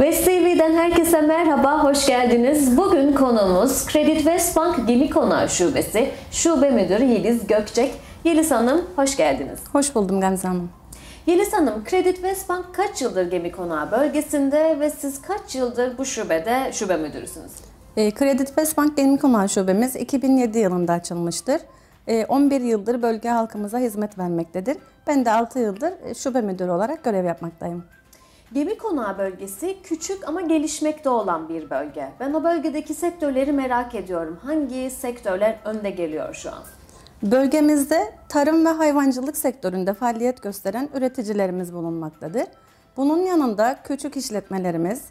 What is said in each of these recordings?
West TV'den herkese merhaba, hoş geldiniz. Bugün konumuz Credit West Bank Gemi Konağı Şubesi Şube Müdürü Yeliz Gökçek. Yeliz Hanım, hoş geldiniz. Hoş buldum Gamze Hanım. Yeliz Hanım, Credit West Bank kaç yıldır Gemi Konağı bölgesinde ve siz kaç yıldır bu şubede şube müdürüsünüz? E, Credit West Bank Gemi Konağı Şubemiz 2007 yılında açılmıştır. 11 ee, yıldır bölge halkımıza hizmet vermektedir. Ben de 6 yıldır e, şube müdürü olarak görev yapmaktayım. Gemi konağı bölgesi küçük ama gelişmekte olan bir bölge. Ben o bölgedeki sektörleri merak ediyorum. Hangi sektörler önde geliyor şu an? Bölgemizde tarım ve hayvancılık sektöründe faaliyet gösteren üreticilerimiz bulunmaktadır. Bunun yanında küçük işletmelerimiz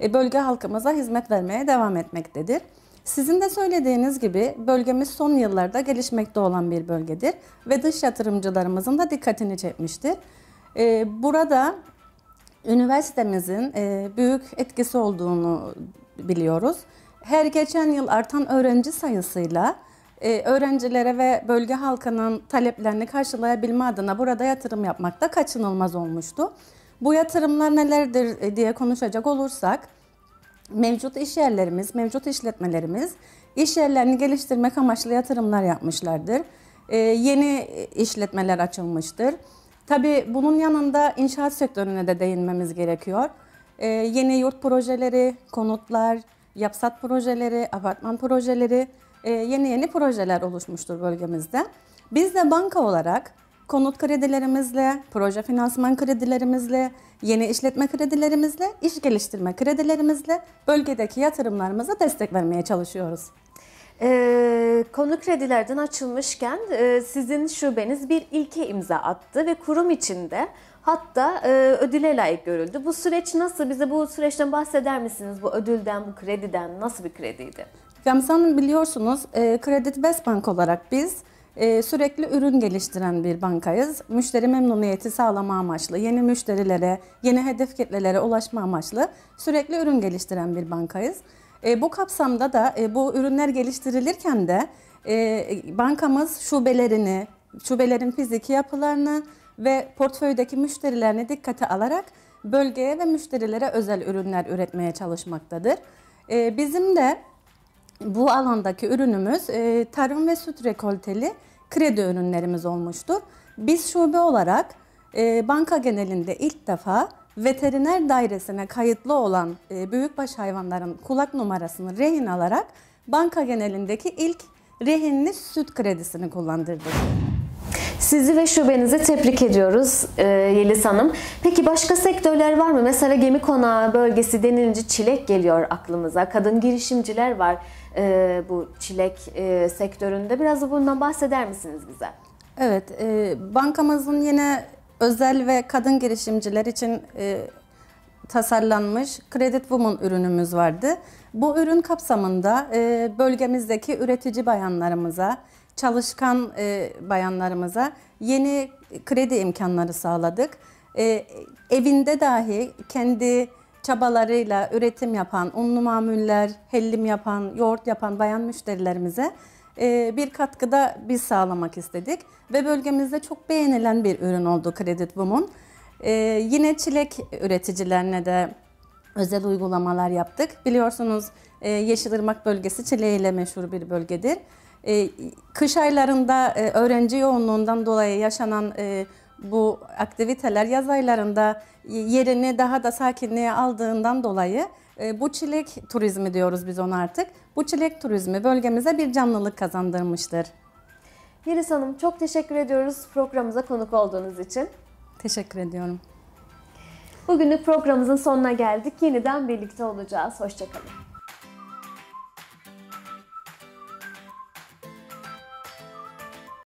e, bölge halkımıza hizmet vermeye devam etmektedir. Sizin de söylediğiniz gibi bölgemiz son yıllarda gelişmekte olan bir bölgedir ve dış yatırımcılarımızın da dikkatini çekmiştir. E, burada üniversitemizin e, büyük etkisi olduğunu biliyoruz. Her geçen yıl artan öğrenci sayısıyla e, öğrencilere ve bölge halkının taleplerini karşılayabilme adına burada yatırım yapmak da kaçınılmaz olmuştu. Bu yatırımlar nelerdir e, diye konuşacak olursak, mevcut iş yerlerimiz, mevcut işletmelerimiz iş yerlerini geliştirmek amaçlı yatırımlar yapmışlardır. Yeni işletmeler açılmıştır Tabii bunun yanında inşaat sektörüne de değinmemiz gerekiyor. Ee, yeni yurt projeleri, konutlar, yapsat projeleri, apartman projeleri, e, yeni yeni projeler oluşmuştur bölgemizde. Biz de banka olarak konut kredilerimizle, proje finansman kredilerimizle, yeni işletme kredilerimizle, iş geliştirme kredilerimizle bölgedeki yatırımlarımıza destek vermeye çalışıyoruz. E, konu kredilerden açılmışken e, sizin şubeniz bir ilke imza attı ve kurum içinde hatta e, ödüle layık görüldü. Bu süreç nasıl? Bize bu süreçten bahseder misiniz? Bu ödülden, bu krediden nasıl bir krediydi? Gamze Hanım biliyorsunuz e, Credit Best Bank olarak biz e, sürekli ürün geliştiren bir bankayız. Müşteri memnuniyeti sağlama amaçlı, yeni müşterilere, yeni hedef kitlelere ulaşma amaçlı sürekli ürün geliştiren bir bankayız. E, bu kapsamda da e, bu ürünler geliştirilirken de e, bankamız şubelerini, şubelerin fiziki yapılarını ve portföydeki müşterilerini dikkate alarak bölgeye ve müşterilere özel ürünler üretmeye çalışmaktadır. E, bizim de bu alandaki ürünümüz e, tarım ve süt rekolteli kredi ürünlerimiz olmuştur. Biz şube olarak e, banka genelinde ilk defa veteriner dairesine kayıtlı olan e, büyükbaş hayvanların kulak numarasını rehin alarak banka genelindeki ilk rehinli süt kredisini kullandırdık. Sizi ve şubenizi tebrik ediyoruz e, Yeliz Hanım. Peki başka sektörler var mı? Mesela gemi konağı bölgesi denilince çilek geliyor aklımıza. Kadın girişimciler var e, bu çilek e, sektöründe. Biraz da bundan bahseder misiniz bize? Evet, e, bankamızın yine özel ve kadın girişimciler için e, tasarlanmış Credit Woman ürünümüz vardı. Bu ürün kapsamında e, bölgemizdeki üretici bayanlarımıza, çalışkan e, bayanlarımıza yeni kredi imkanları sağladık. E, evinde dahi kendi çabalarıyla üretim yapan, unlu mamuller, hellim yapan, yoğurt yapan bayan müşterilerimize ee, bir katkıda biz sağlamak istedik. Ve bölgemizde çok beğenilen bir ürün oldu Credit Boom'un. Ee, yine çilek üreticilerine de özel uygulamalar yaptık. Biliyorsunuz e, Yeşilırmak bölgesi çileğiyle meşhur bir bölgedir. Ee, kış aylarında e, öğrenci yoğunluğundan dolayı yaşanan e, bu aktiviteler yaz aylarında yerini daha da sakinliğe aldığından dolayı e, bu çilek turizmi diyoruz biz ona artık. Bu çilek turizmi bölgemize bir canlılık kazandırmıştır. Yeliz Hanım çok teşekkür ediyoruz programımıza konuk olduğunuz için. Teşekkür ediyorum. Bugünlük programımızın sonuna geldik. Yeniden birlikte olacağız. Hoşçakalın.